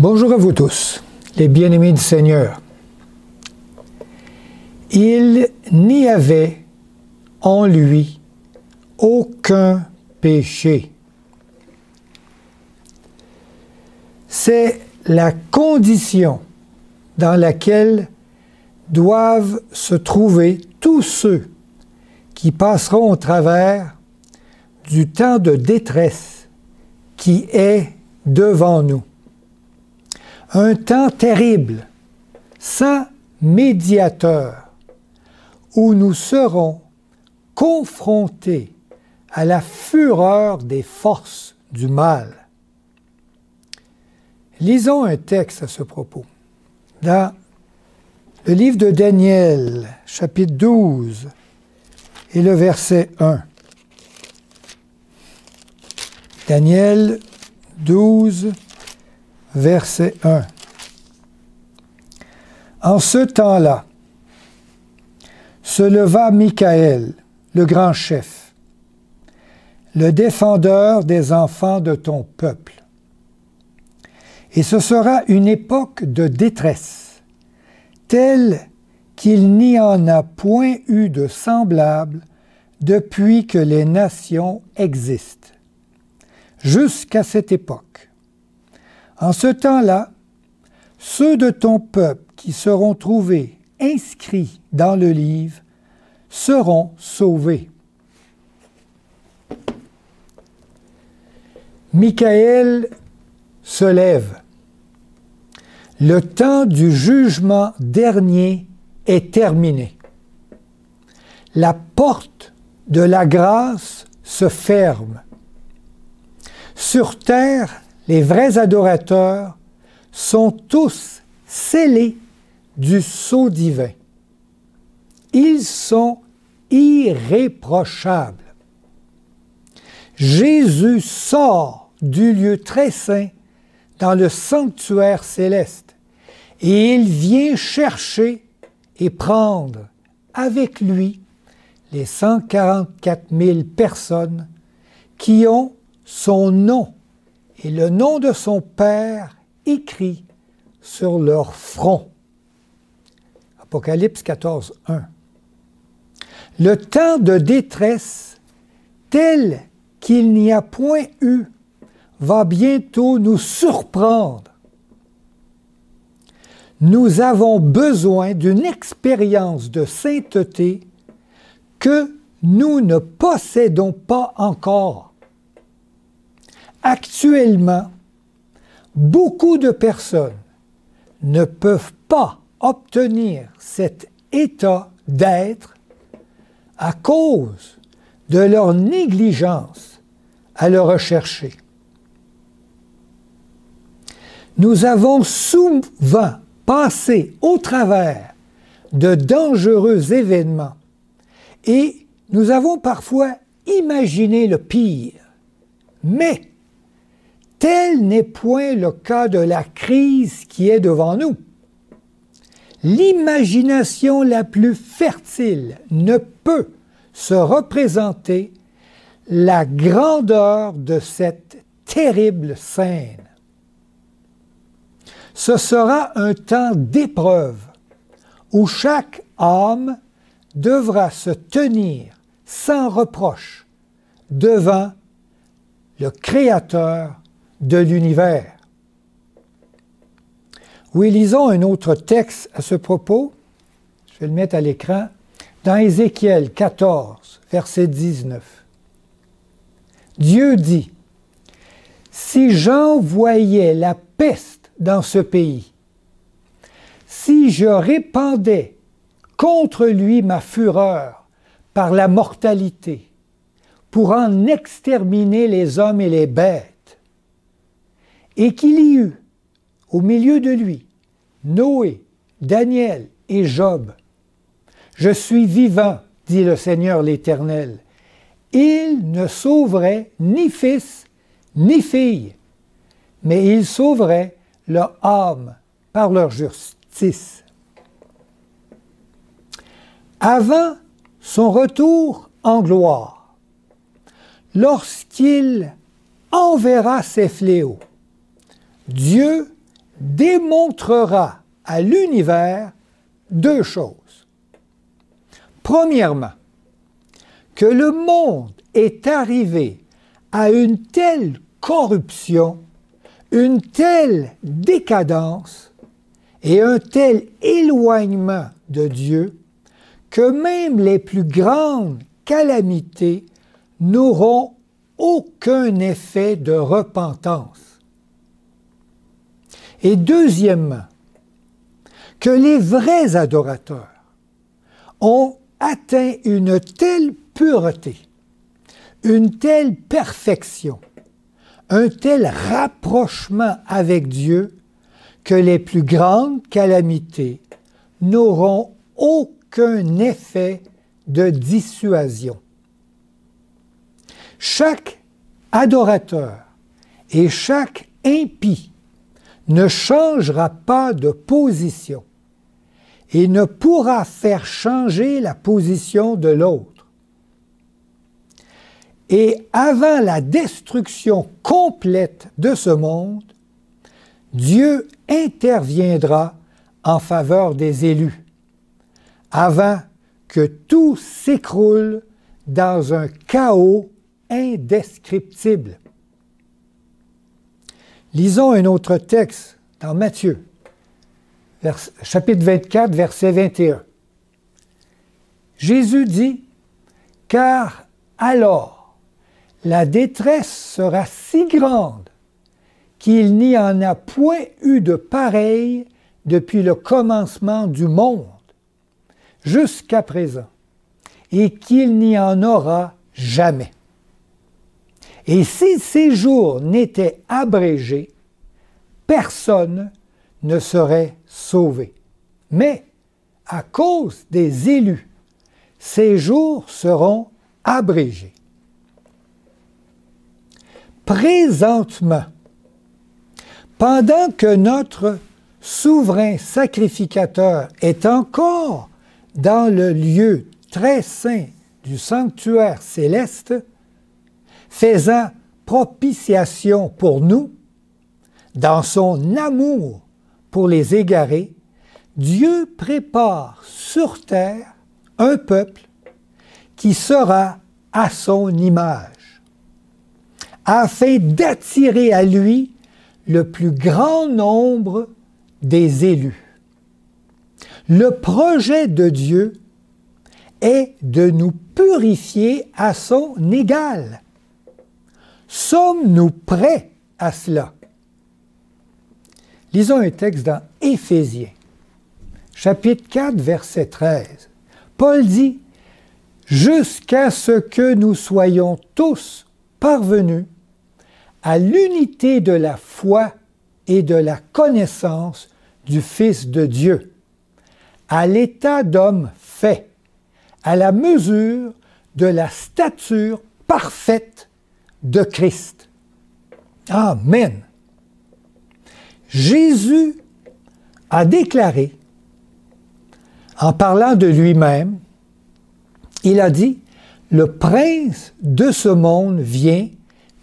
Bonjour à vous tous, les bien-aimés du Seigneur. Il n'y avait en lui aucun péché. C'est la condition dans laquelle doivent se trouver tous ceux qui passeront au travers du temps de détresse qui est devant nous un temps terrible, sans médiateur, où nous serons confrontés à la fureur des forces du mal. Lisons un texte à ce propos. Dans le livre de Daniel, chapitre 12, et le verset 1. Daniel 12, verset 1. En ce temps-là, se leva Michael, le grand chef, le défendeur des enfants de ton peuple. Et ce sera une époque de détresse, telle qu'il n'y en a point eu de semblable depuis que les nations existent, jusqu'à cette époque en ce temps-là, ceux de ton peuple qui seront trouvés inscrits dans le livre seront sauvés. Michael se lève. Le temps du jugement dernier est terminé. La porte de la grâce se ferme. Sur terre, les vrais adorateurs sont tous scellés du sceau divin. Ils sont irréprochables. Jésus sort du lieu très saint dans le sanctuaire céleste et il vient chercher et prendre avec lui les 144 000 personnes qui ont son nom et le nom de son Père écrit sur leur front. Apocalypse 14, 1. Le temps de détresse tel qu'il n'y a point eu va bientôt nous surprendre. Nous avons besoin d'une expérience de sainteté que nous ne possédons pas encore. Actuellement, beaucoup de personnes ne peuvent pas obtenir cet état d'être à cause de leur négligence à le rechercher. Nous avons souvent passé au travers de dangereux événements et nous avons parfois imaginé le pire. Mais Tel n'est point le cas de la crise qui est devant nous. L'imagination la plus fertile ne peut se représenter la grandeur de cette terrible scène. Ce sera un temps d'épreuve où chaque âme devra se tenir sans reproche devant le Créateur de l'univers. Oui, lisons un autre texte à ce propos. Je vais le mettre à l'écran. Dans Ézéchiel 14, verset 19. Dieu dit, Si j'envoyais la peste dans ce pays, si je répandais contre lui ma fureur par la mortalité, pour en exterminer les hommes et les bêtes, et qu'il y eut au milieu de lui Noé, Daniel et Job. Je suis vivant, dit le Seigneur l'Éternel. Il ne sauverait ni fils ni fille, mais il sauverait leur âme par leur justice. Avant son retour en gloire, lorsqu'il enverra ses fléaux, Dieu démontrera à l'univers deux choses. Premièrement, que le monde est arrivé à une telle corruption, une telle décadence et un tel éloignement de Dieu que même les plus grandes calamités n'auront aucun effet de repentance. Et deuxièmement, que les vrais adorateurs ont atteint une telle pureté, une telle perfection, un tel rapprochement avec Dieu que les plus grandes calamités n'auront aucun effet de dissuasion. Chaque adorateur et chaque impie ne changera pas de position et ne pourra faire changer la position de l'autre. Et avant la destruction complète de ce monde, Dieu interviendra en faveur des élus, avant que tout s'écroule dans un chaos indescriptible. Lisons un autre texte dans Matthieu, chapitre 24, verset 21. Jésus dit, Car alors la détresse sera si grande qu'il n'y en a point eu de pareil depuis le commencement du monde jusqu'à présent, et qu'il n'y en aura jamais. Et si ces jours n'étaient abrégés, personne ne serait sauvé. Mais à cause des élus, ces jours seront abrégés. Présentement, pendant que notre souverain sacrificateur est encore dans le lieu très saint du sanctuaire céleste, faisant propitiation pour nous, dans son amour pour les égarés, Dieu prépare sur terre un peuple qui sera à son image, afin d'attirer à lui le plus grand nombre des élus. Le projet de Dieu est de nous purifier à son égal Sommes-nous prêts à cela? Lisons un texte dans Éphésiens, chapitre 4, verset 13. Paul dit, Jusqu'à ce que nous soyons tous parvenus à l'unité de la foi et de la connaissance du Fils de Dieu, à l'état d'homme fait, à la mesure de la stature parfaite de Christ. Amen. Jésus a déclaré, en parlant de lui-même, il a dit, le prince de ce monde vient,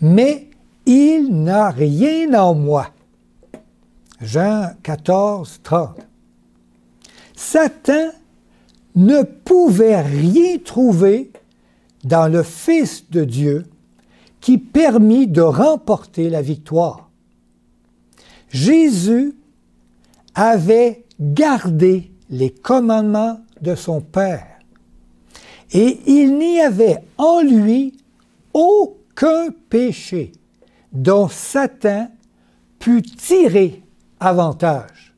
mais il n'a rien en moi. Jean 14, 30. Satan ne pouvait rien trouver dans le Fils de Dieu qui permit de remporter la victoire. Jésus avait gardé les commandements de son Père et il n'y avait en lui aucun péché dont Satan put tirer avantage.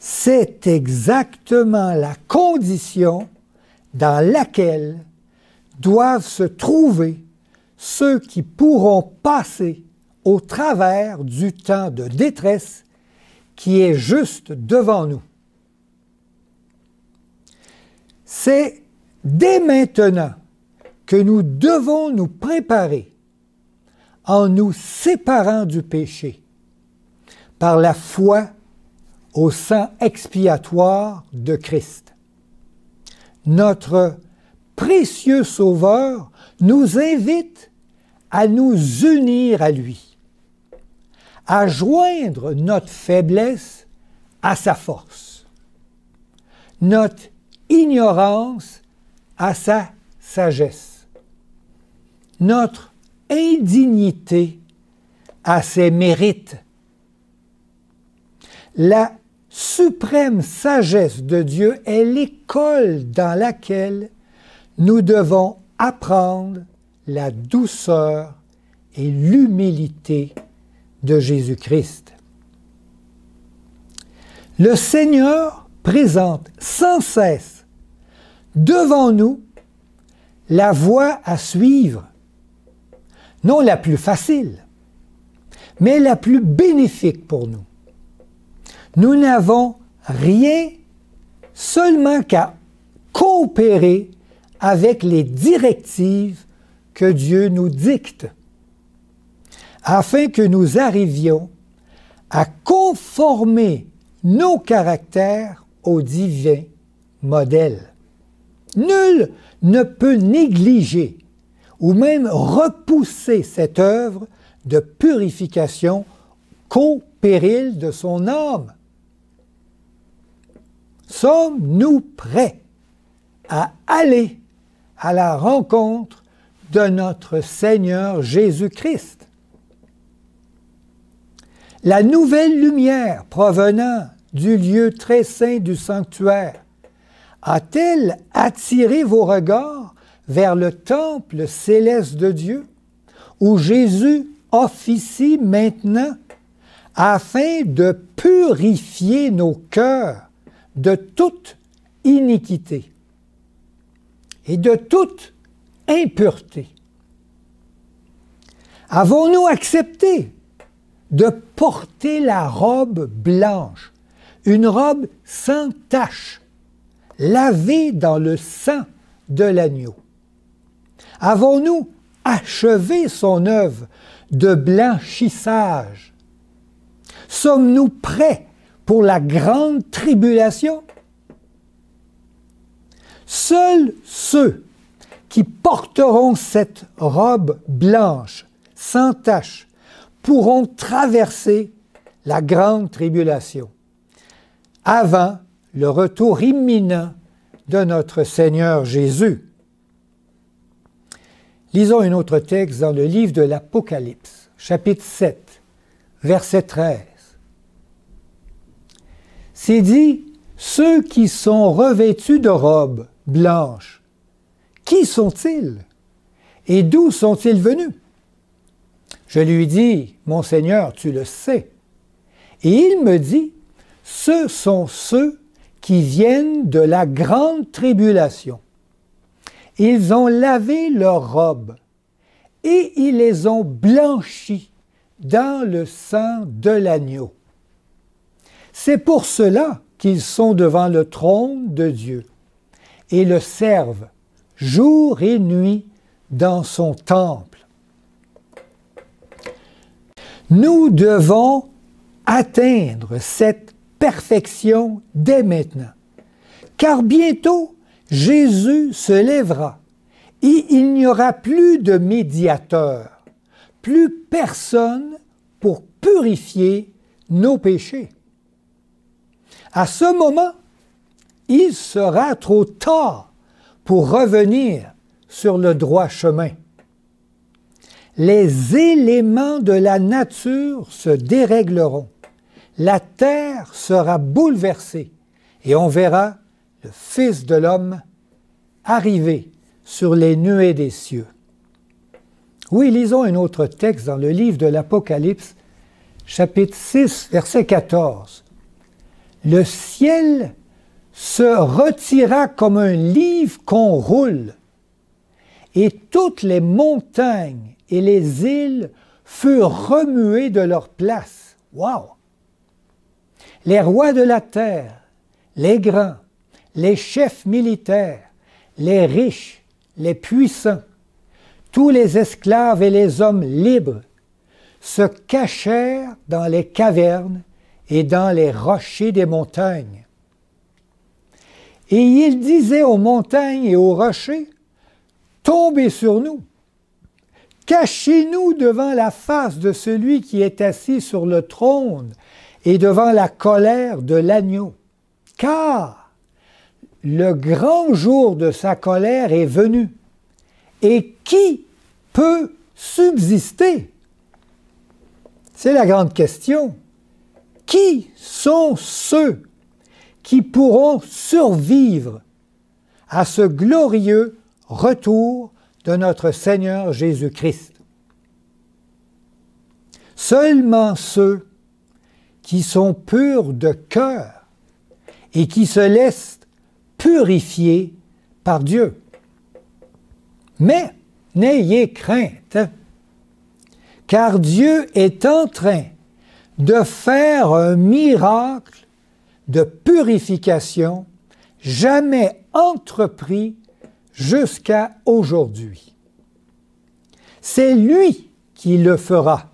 C'est exactement la condition dans laquelle doivent se trouver ceux qui pourront passer au travers du temps de détresse qui est juste devant nous. C'est dès maintenant que nous devons nous préparer en nous séparant du péché par la foi au sang expiatoire de Christ. Notre précieux Sauveur nous invite à nous unir à lui, à joindre notre faiblesse à sa force, notre ignorance à sa sagesse, notre indignité à ses mérites, la suprême sagesse de Dieu est l'école dans laquelle nous devons apprendre la douceur et l'humilité de Jésus-Christ. Le Seigneur présente sans cesse devant nous la voie à suivre, non la plus facile, mais la plus bénéfique pour nous. Nous n'avons rien seulement qu'à coopérer avec les directives que Dieu nous dicte, afin que nous arrivions à conformer nos caractères au divin modèle. Nul ne peut négliger ou même repousser cette œuvre de purification qu'au péril de son âme. Sommes-nous prêts à aller à la rencontre de notre Seigneur Jésus-Christ. La nouvelle lumière provenant du lieu très saint du sanctuaire a-t-elle attiré vos regards vers le temple céleste de Dieu, où Jésus officie maintenant afin de purifier nos cœurs de toute iniquité? et de toute impureté. Avons-nous accepté de porter la robe blanche, une robe sans tache, lavée dans le sang de l'agneau? Avons-nous achevé son œuvre de blanchissage? Sommes-nous prêts pour la grande tribulation? Seuls ceux qui porteront cette robe blanche, sans tache, pourront traverser la grande tribulation avant le retour imminent de notre Seigneur Jésus. Lisons un autre texte dans le livre de l'Apocalypse, chapitre 7, verset 13. C'est dit, ceux qui sont revêtus de robes blanche. Qui sont-ils et d'où sont-ils venus Je lui dis, Monseigneur, tu le sais. Et il me dit, Ce sont ceux qui viennent de la grande tribulation. Ils ont lavé leurs robes et ils les ont blanchies dans le sang de l'agneau. C'est pour cela qu'ils sont devant le trône de Dieu et le servent jour et nuit dans son temple. Nous devons atteindre cette perfection dès maintenant, car bientôt Jésus se lèvera et il n'y aura plus de médiateur, plus personne pour purifier nos péchés. À ce moment, il sera trop tard pour revenir sur le droit chemin. Les éléments de la nature se dérégleront, la terre sera bouleversée et on verra le Fils de l'homme arriver sur les nuées des cieux. Oui, lisons un autre texte dans le livre de l'Apocalypse, chapitre 6, verset 14. Le ciel se retira comme un livre qu'on roule, et toutes les montagnes et les îles furent remuées de leur place. Les rois de la terre, les grands, les chefs militaires, les riches, les puissants, tous les esclaves et les hommes libres se cachèrent dans les cavernes et dans les rochers des montagnes et il disait aux montagnes et aux rochers, tombez sur nous, cachez-nous devant la face de celui qui est assis sur le trône et devant la colère de l'agneau, car le grand jour de sa colère est venu. Et qui peut subsister? C'est la grande question. Qui sont ceux qui pourront survivre à ce glorieux retour de notre Seigneur Jésus-Christ. Seulement ceux qui sont purs de cœur et qui se laissent purifier par Dieu. Mais n'ayez crainte, car Dieu est en train de faire un miracle de purification jamais entrepris jusqu'à aujourd'hui. C'est lui qui le fera.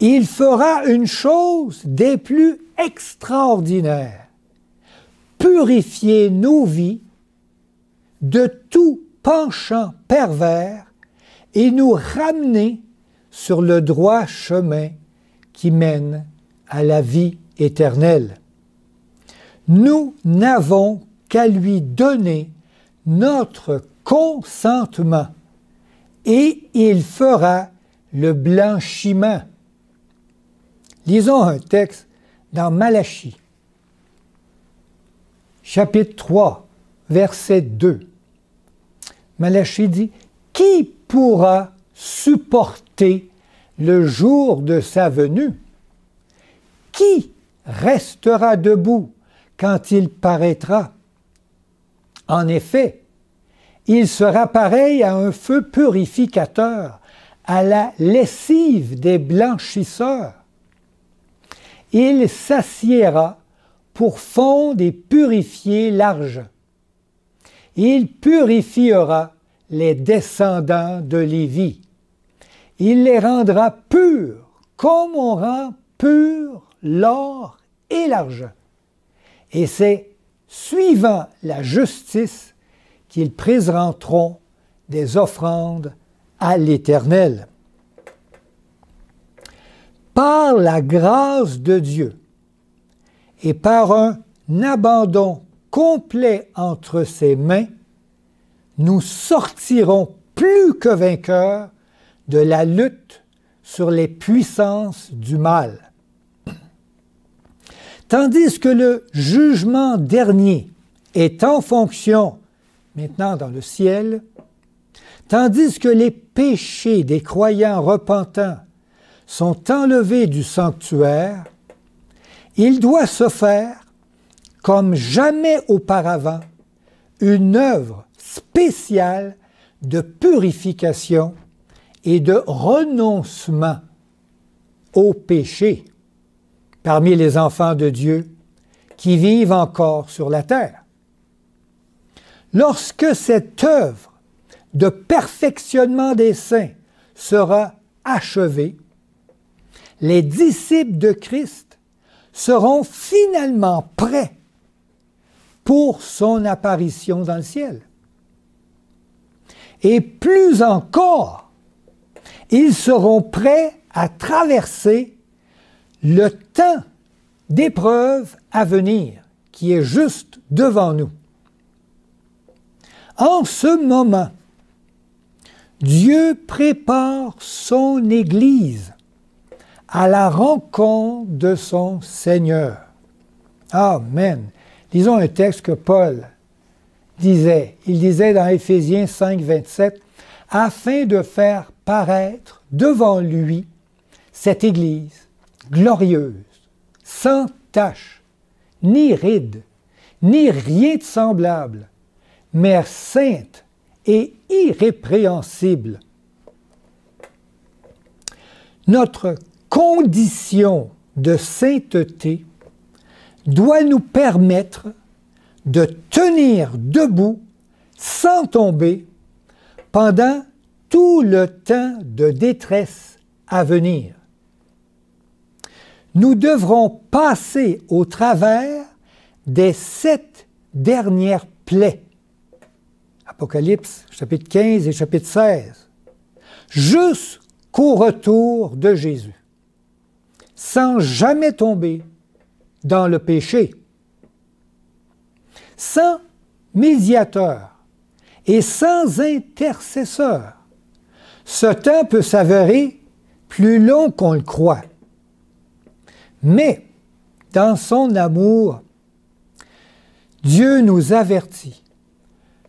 Il fera une chose des plus extraordinaires. Purifier nos vies de tout penchant pervers et nous ramener sur le droit chemin qui mène à la vie éternel. Nous n'avons qu'à lui donner notre consentement et il fera le blanchiment. Lisons un texte dans Malachie, chapitre 3, verset 2. Malachie dit, Qui pourra supporter le jour de sa venue? Qui restera debout quand il paraîtra. En effet, il sera pareil à un feu purificateur, à la lessive des blanchisseurs. Il s'assiera pour fondre et purifier l'argent. Il purifiera les descendants de Lévi. Il les rendra purs, comme on rend purs l'or et l'argent. Et c'est suivant la justice qu'ils présenteront des offrandes à l'Éternel. Par la grâce de Dieu et par un abandon complet entre ses mains, nous sortirons plus que vainqueurs de la lutte sur les puissances du mal. Tandis que le jugement dernier est en fonction, maintenant dans le ciel, tandis que les péchés des croyants repentants sont enlevés du sanctuaire, il doit se faire, comme jamais auparavant, une œuvre spéciale de purification et de renoncement au péché parmi les enfants de Dieu qui vivent encore sur la terre. Lorsque cette œuvre de perfectionnement des saints sera achevée, les disciples de Christ seront finalement prêts pour son apparition dans le ciel. Et plus encore, ils seront prêts à traverser le temps d'épreuve à venir qui est juste devant nous. En ce moment, Dieu prépare son Église à la rencontre de son Seigneur. Amen. Lisons un texte que Paul disait. Il disait dans Éphésiens 5, 27, afin de faire paraître devant lui cette Église glorieuse, sans tache, ni ride, ni rien de semblable, mais sainte et irrépréhensible. Notre condition de sainteté doit nous permettre de tenir debout sans tomber pendant tout le temps de détresse à venir nous devrons passer au travers des sept dernières plaies. Apocalypse chapitre 15 et chapitre 16. Jusqu'au retour de Jésus. Sans jamais tomber dans le péché. Sans médiateur et sans intercesseur, ce temps peut s'avérer plus long qu'on le croit. Mais dans son amour, Dieu nous avertit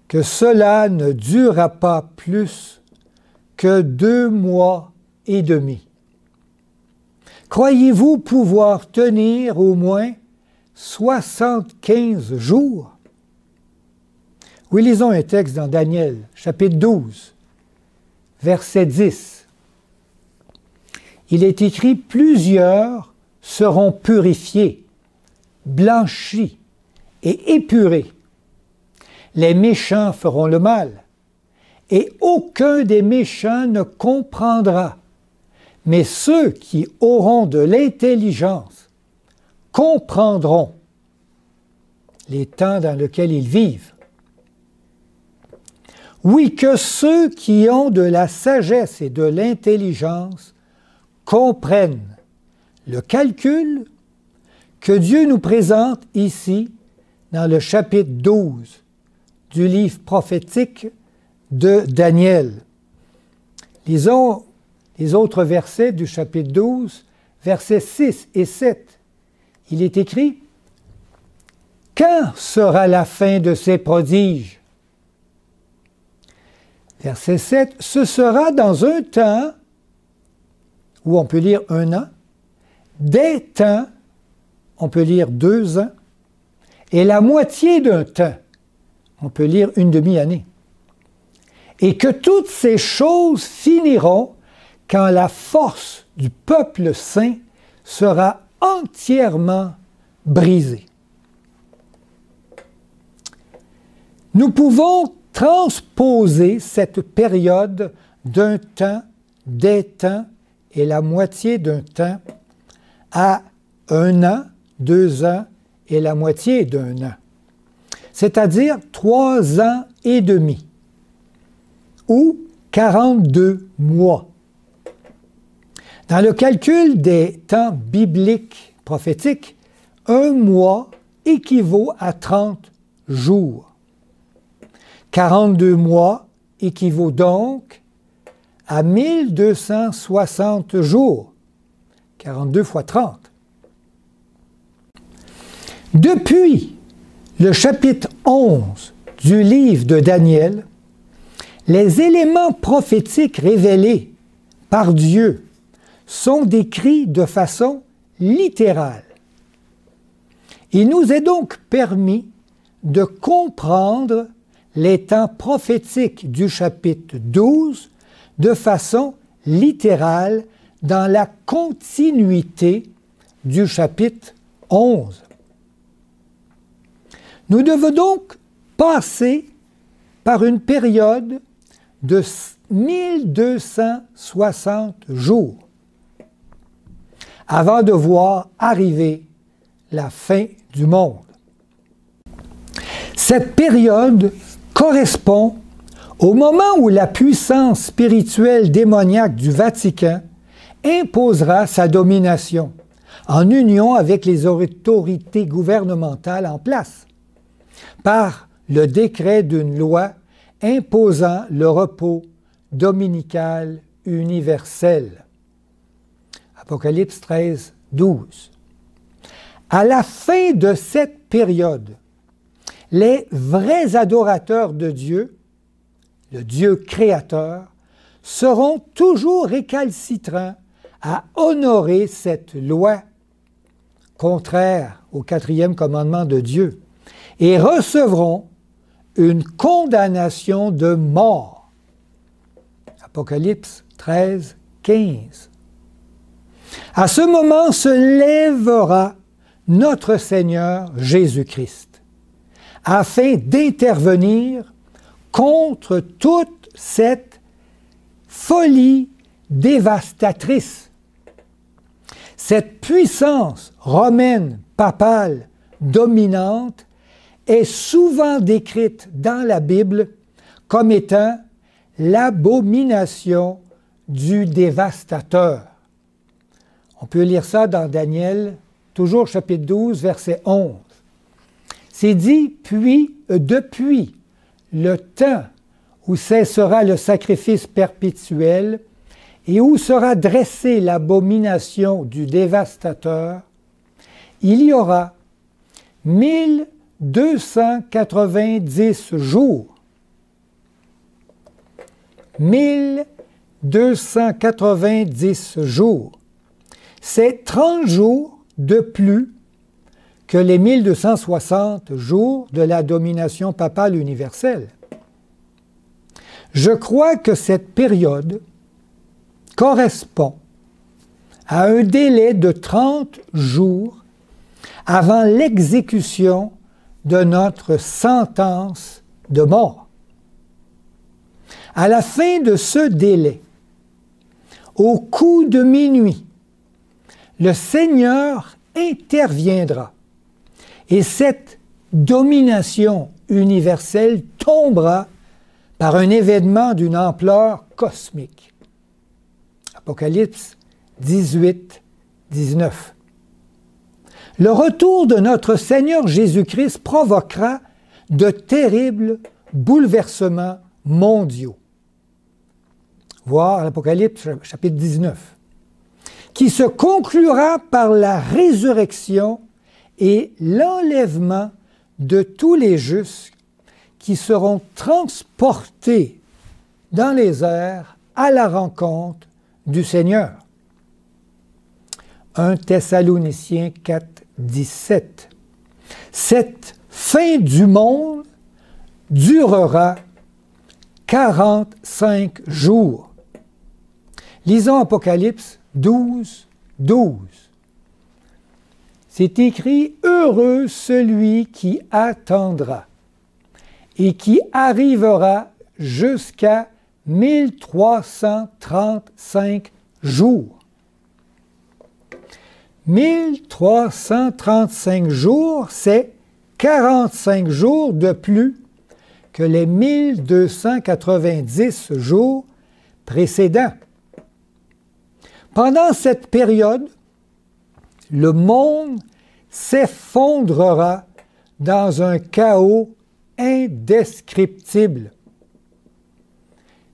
que cela ne durera pas plus que deux mois et demi. Croyez-vous pouvoir tenir au moins 75 jours? Oui, lisons un texte dans Daniel, chapitre 12, verset 10. Il est écrit plusieurs seront purifiés, blanchis et épurés. Les méchants feront le mal, et aucun des méchants ne comprendra. Mais ceux qui auront de l'intelligence comprendront les temps dans lesquels ils vivent. Oui, que ceux qui ont de la sagesse et de l'intelligence comprennent le calcul que Dieu nous présente ici dans le chapitre 12 du livre prophétique de Daniel. Lisons les autres versets du chapitre 12, versets 6 et 7. Il est écrit Quand sera la fin de ces prodiges Verset 7 Ce sera dans un temps, ou on peut lire un an, des temps, on peut lire deux ans, et la moitié d'un temps, on peut lire une demi-année. Et que toutes ces choses finiront quand la force du peuple saint sera entièrement brisée. Nous pouvons transposer cette période d'un temps, des temps et la moitié d'un temps à un an, deux ans et la moitié d'un an, c'est-à-dire trois ans et demi ou 42 mois. Dans le calcul des temps bibliques prophétiques, un mois équivaut à 30 jours. 42 mois équivaut donc à 1260 jours. 42 fois 30. Depuis le chapitre 11 du livre de Daniel, les éléments prophétiques révélés par Dieu sont décrits de façon littérale. Il nous est donc permis de comprendre les temps prophétiques du chapitre 12 de façon littérale dans la continuité du chapitre 11. Nous devons donc passer par une période de 1260 jours avant de voir arriver la fin du monde. Cette période correspond au moment où la puissance spirituelle démoniaque du Vatican imposera sa domination en union avec les autorités gouvernementales en place par le décret d'une loi imposant le repos dominical universel. Apocalypse 13, 12. À la fin de cette période, les vrais adorateurs de Dieu, le Dieu créateur, seront toujours récalcitrants à honorer cette loi contraire au quatrième commandement de Dieu et recevront une condamnation de mort. Apocalypse 13, 15. À ce moment se lèvera notre Seigneur Jésus-Christ afin d'intervenir contre toute cette folie dévastatrice cette puissance romaine, papale, dominante, est souvent décrite dans la Bible comme étant l'abomination du dévastateur. On peut lire ça dans Daniel, toujours chapitre 12, verset 11. C'est dit, puis, euh, depuis le temps où cessera le sacrifice perpétuel, et où sera dressée l'abomination du dévastateur, il y aura 1290 jours. 1290 jours. C'est 30 jours de plus que les 1260 jours de la domination papale universelle. Je crois que cette période correspond à un délai de 30 jours avant l'exécution de notre sentence de mort. À la fin de ce délai, au coup de minuit, le Seigneur interviendra et cette domination universelle tombera par un événement d'une ampleur cosmique. Apocalypse 18, 19. Le retour de notre Seigneur Jésus-Christ provoquera de terribles bouleversements mondiaux. Voir l'Apocalypse chapitre 19, qui se conclura par la résurrection et l'enlèvement de tous les justes qui seront transportés dans les airs à la rencontre du Seigneur. 1 Thessaloniciens 4, 17. Cette fin du monde durera 45 jours. Lisons Apocalypse 12, 12. C'est écrit Heureux celui qui attendra et qui arrivera jusqu'à 1335 jours. 1335 jours, c'est 45 jours de plus que les 1290 jours précédents. Pendant cette période, le monde s'effondrera dans un chaos indescriptible.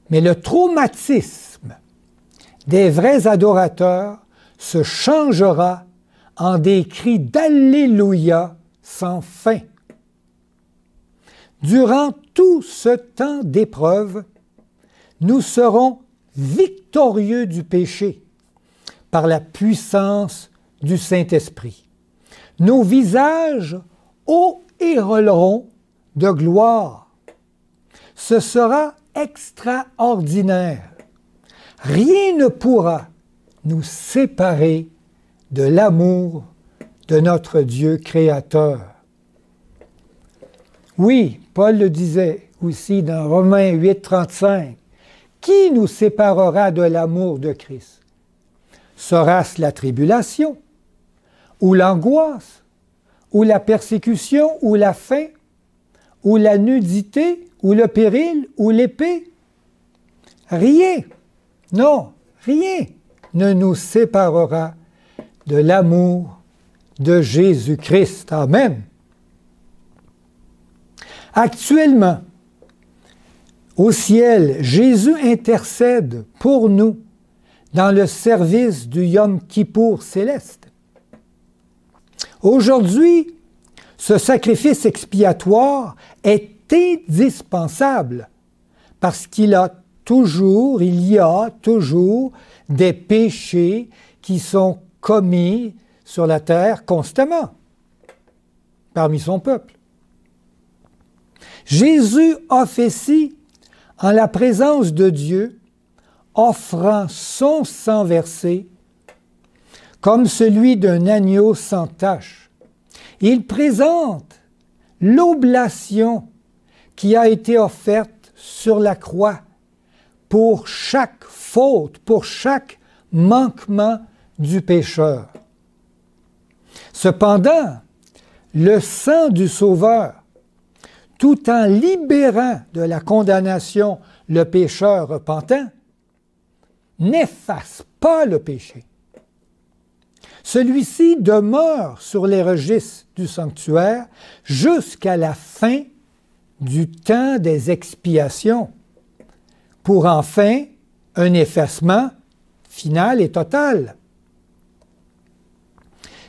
Mais le traumatisme des vrais adorateurs se changera en des cris d'Alléluia sans fin. Durant tout ce temps d'épreuve, nous serons victorieux du péché par la puissance du Saint-Esprit. Nos visages hauts de gloire. Ce sera extraordinaire. Rien ne pourra nous séparer de l'amour de notre Dieu créateur. Oui, Paul le disait aussi dans Romains 8, 35, Qui nous séparera de l'amour de Christ Sera-ce la tribulation ou l'angoisse ou la persécution ou la faim ou la nudité ou le péril ou l'épée. Rien, non, rien ne nous séparera de l'amour de Jésus-Christ. Amen. Actuellement, au ciel, Jésus intercède pour nous dans le service du Yom Kippour céleste. Aujourd'hui, ce sacrifice expiatoire est indispensable parce qu'il a toujours, il y a toujours des péchés qui sont commis sur la terre constamment parmi son peuple. Jésus officie en la présence de Dieu, offrant son sang versé comme celui d'un agneau sans tache. Il présente l'oblation qui a été offerte sur la croix pour chaque faute, pour chaque manquement du pécheur. Cependant, le sang du Sauveur, tout en libérant de la condamnation le pécheur repentant, n'efface pas le péché. Celui-ci demeure sur les registres du sanctuaire jusqu'à la fin du temps des expiations pour enfin un effacement final et total.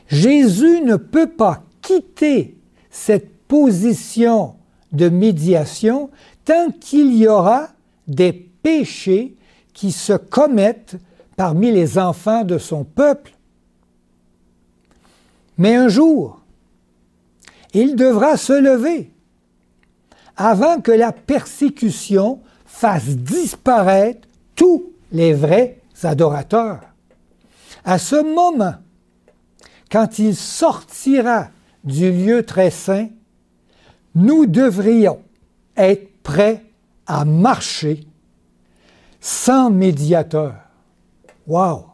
Jésus ne peut pas quitter cette position de médiation tant qu'il y aura des péchés qui se commettent parmi les enfants de son peuple. Mais un jour, il devra se lever avant que la persécution fasse disparaître tous les vrais adorateurs. À ce moment, quand il sortira du lieu très saint, nous devrions être prêts à marcher sans médiateur. Wow!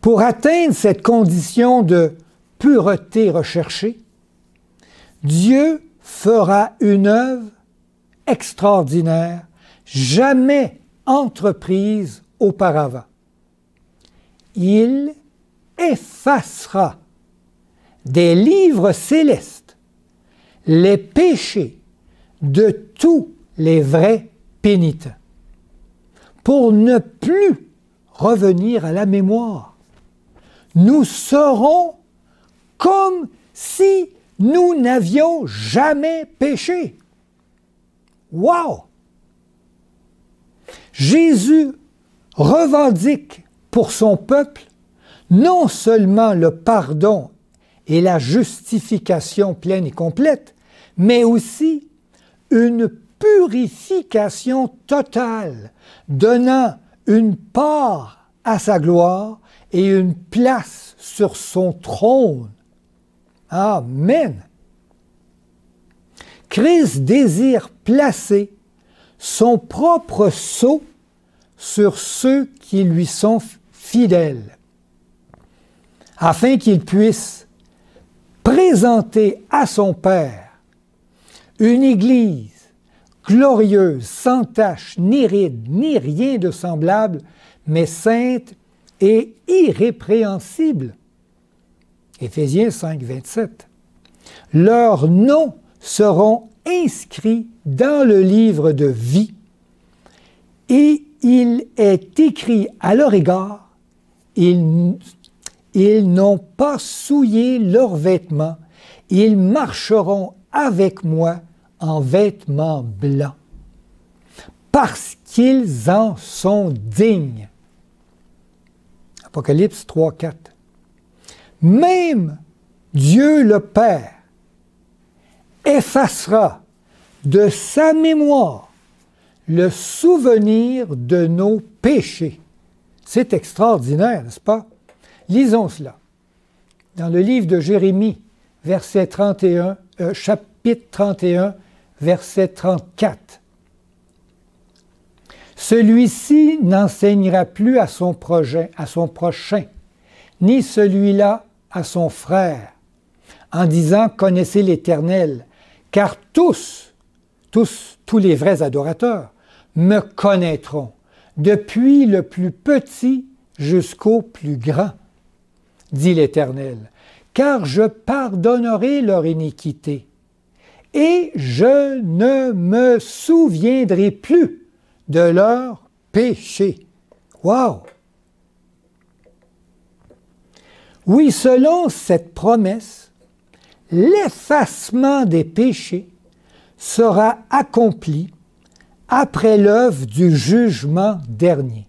Pour atteindre cette condition de pureté recherchée, Dieu fera une œuvre extraordinaire, jamais entreprise auparavant. Il effacera des livres célestes les péchés de tous les vrais pénitents pour ne plus revenir à la mémoire. Nous serons comme si nous n'avions jamais péché. Wow! Jésus revendique pour son peuple non seulement le pardon et la justification pleine et complète, mais aussi une purification totale, donnant une part à sa gloire et une place sur son trône Amen. Christ désire placer son propre sceau sur ceux qui lui sont fidèles, afin qu'il puisse présenter à son Père une Église glorieuse, sans tache, ni ride, ni rien de semblable, mais sainte et irrépréhensible. Éphésiens 5, 27. Leurs noms seront inscrits dans le livre de vie et il est écrit à leur égard, ils, ils n'ont pas souillé leurs vêtements, ils marcheront avec moi en vêtements blancs, parce qu'ils en sont dignes. Apocalypse 3, 4. Même Dieu le Père effacera de sa mémoire le souvenir de nos péchés. C'est extraordinaire, n'est-ce pas? Lisons cela. Dans le livre de Jérémie, verset 31, euh, chapitre 31, verset 34. Celui-ci n'enseignera plus à son, projet, à son prochain, ni celui-là à son frère en disant Connaissez l'Éternel, car tous, tous, tous les vrais adorateurs me connaîtront, depuis le plus petit jusqu'au plus grand, dit l'Éternel, car je pardonnerai leur iniquité, et je ne me souviendrai plus de leur péché. Wow! Oui, selon cette promesse, l'effacement des péchés sera accompli après l'œuvre du jugement dernier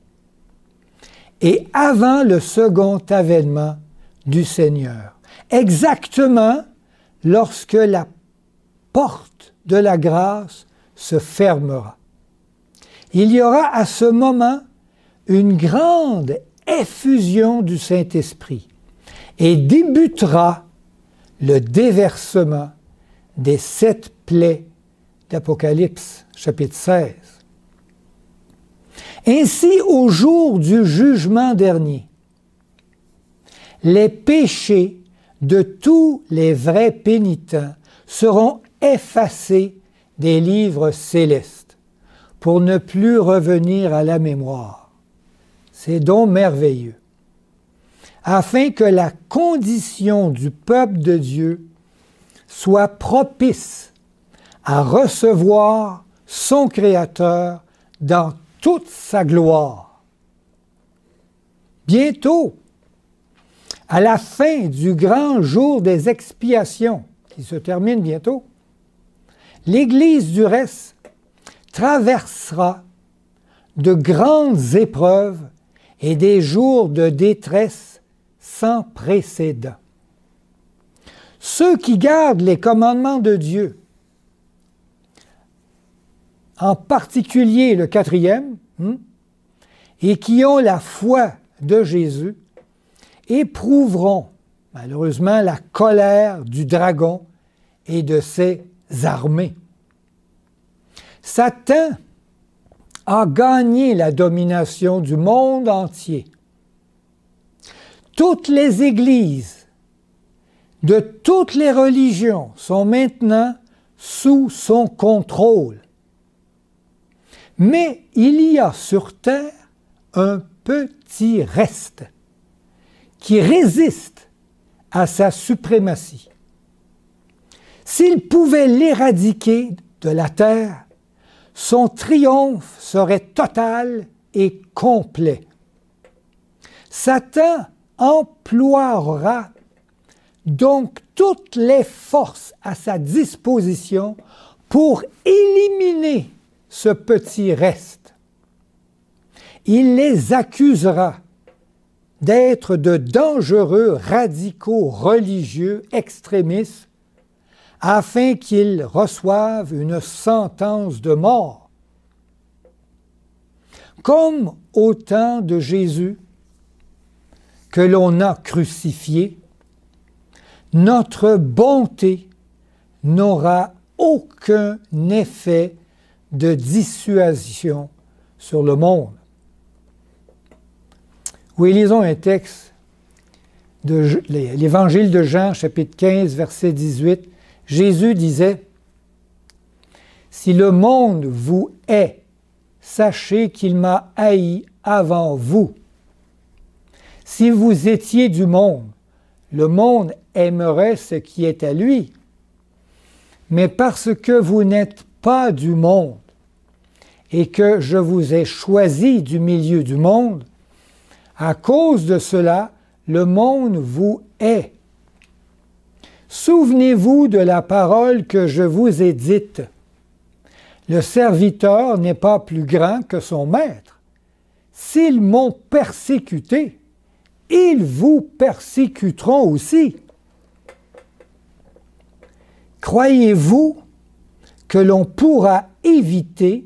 et avant le second avènement du Seigneur, exactement lorsque la porte de la grâce se fermera. Il y aura à ce moment une grande effusion du Saint-Esprit et débutera le déversement des sept plaies d'Apocalypse chapitre 16. Ainsi, au jour du jugement dernier, les péchés de tous les vrais pénitents seront effacés des livres célestes pour ne plus revenir à la mémoire. C'est donc merveilleux afin que la condition du peuple de Dieu soit propice à recevoir son Créateur dans toute sa gloire. Bientôt, à la fin du grand jour des expiations, qui se termine bientôt, l'Église du reste traversera de grandes épreuves et des jours de détresse Précède Ceux qui gardent les commandements de Dieu, en particulier le quatrième, hmm, et qui ont la foi de Jésus, éprouveront malheureusement la colère du dragon et de ses armées. Satan a gagné la domination du monde entier toutes les églises de toutes les religions sont maintenant sous son contrôle. Mais il y a sur Terre un petit reste qui résiste à sa suprématie. S'il pouvait l'éradiquer de la Terre, son triomphe serait total et complet. Satan emploiera donc toutes les forces à sa disposition pour éliminer ce petit reste. Il les accusera d'être de dangereux radicaux religieux extrémistes afin qu'ils reçoivent une sentence de mort. Comme au temps de Jésus, que l'on a crucifié, notre bonté n'aura aucun effet de dissuasion sur le monde. Oui, lisons un texte de l'Évangile de Jean, chapitre 15, verset 18. Jésus disait, Si le monde vous hait, sachez qu'il m'a haï avant vous. Si vous étiez du monde, le monde aimerait ce qui est à lui. Mais parce que vous n'êtes pas du monde et que je vous ai choisi du milieu du monde, à cause de cela, le monde vous hait. Souvenez-vous de la parole que je vous ai dite. Le serviteur n'est pas plus grand que son maître. S'ils m'ont persécuté, ils vous persécuteront aussi. Croyez-vous que l'on pourra éviter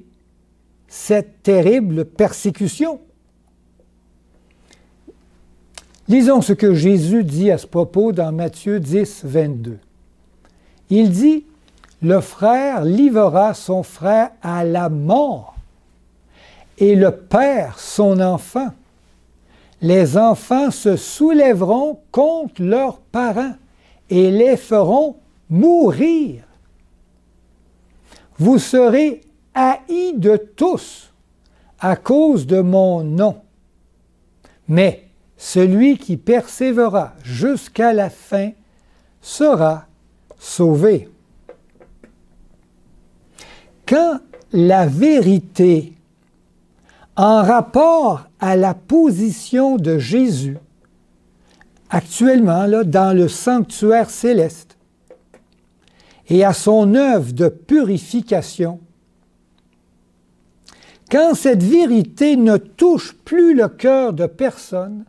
cette terrible persécution? Lisons ce que Jésus dit à ce propos dans Matthieu 10, 22. Il dit, Le frère livrera son frère à la mort et le père son enfant les enfants se soulèveront contre leurs parents et les feront mourir. Vous serez haïs de tous à cause de mon nom. Mais celui qui persévérera jusqu'à la fin sera sauvé. Quand la vérité en rapport à la position de Jésus actuellement là, dans le sanctuaire céleste et à son œuvre de purification. Quand cette vérité ne touche plus le cœur de personne,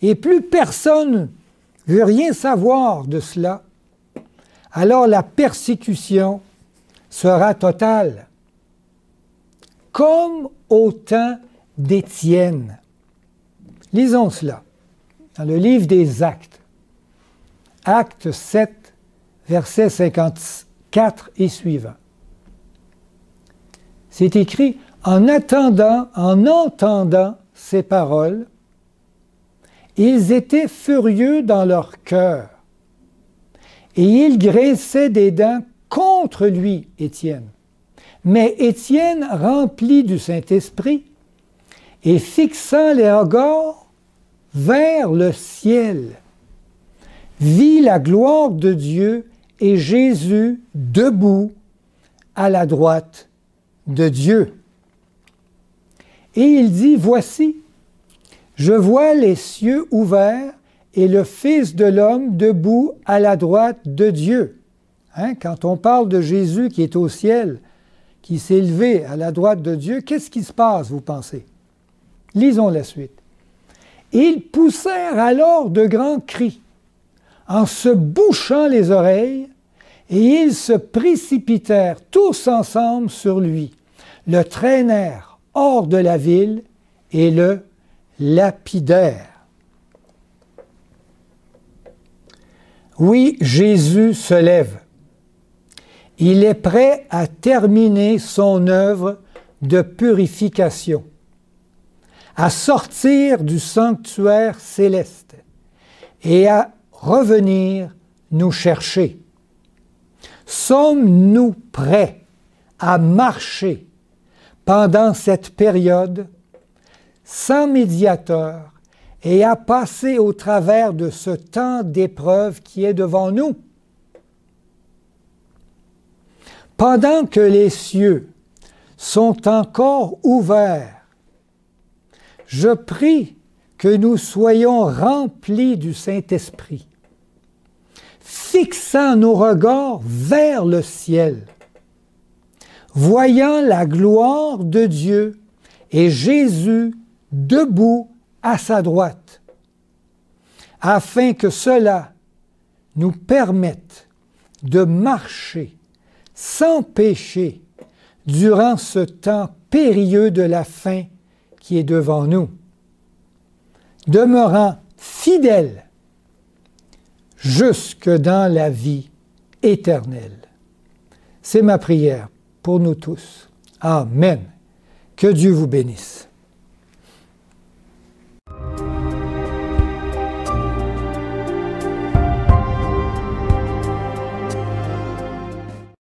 et plus personne ne veut rien savoir de cela, alors la persécution sera totale, comme au temps d'Étienne. Lisons cela dans le livre des Actes. Actes 7, verset 54 et suivants. C'est écrit en attendant, en entendant ces paroles, ils étaient furieux dans leur cœur et ils graissaient des dents contre lui, Étienne, mais Étienne, rempli du Saint-Esprit et fixant les regards vers le ciel, vit la gloire de Dieu et Jésus debout à la droite de Dieu. Et il dit, Voici, je vois les cieux ouverts et le Fils de l'homme debout à la droite de Dieu. Hein, quand on parle de Jésus qui est au ciel, qui s'est à la droite de Dieu, qu'est-ce qui se passe, vous pensez Lisons la suite. Ils poussèrent alors de grands cris, en se bouchant les oreilles, et ils se précipitèrent tous ensemble sur lui, le traînèrent hors de la ville et le lapidèrent. Oui, Jésus se lève il est prêt à terminer son œuvre de purification, à sortir du sanctuaire céleste et à revenir nous chercher. Sommes-nous prêts à marcher pendant cette période sans médiateur et à passer au travers de ce temps d'épreuve qui est devant nous? Pendant que les cieux sont encore ouverts, je prie que nous soyons remplis du Saint-Esprit, fixant nos regards vers le ciel, voyant la gloire de Dieu et Jésus debout à sa droite, afin que cela nous permette de marcher sans péché durant ce temps périlleux de la fin qui est devant nous, demeurant fidèle jusque dans la vie éternelle. C'est ma prière pour nous tous. Amen. Que Dieu vous bénisse.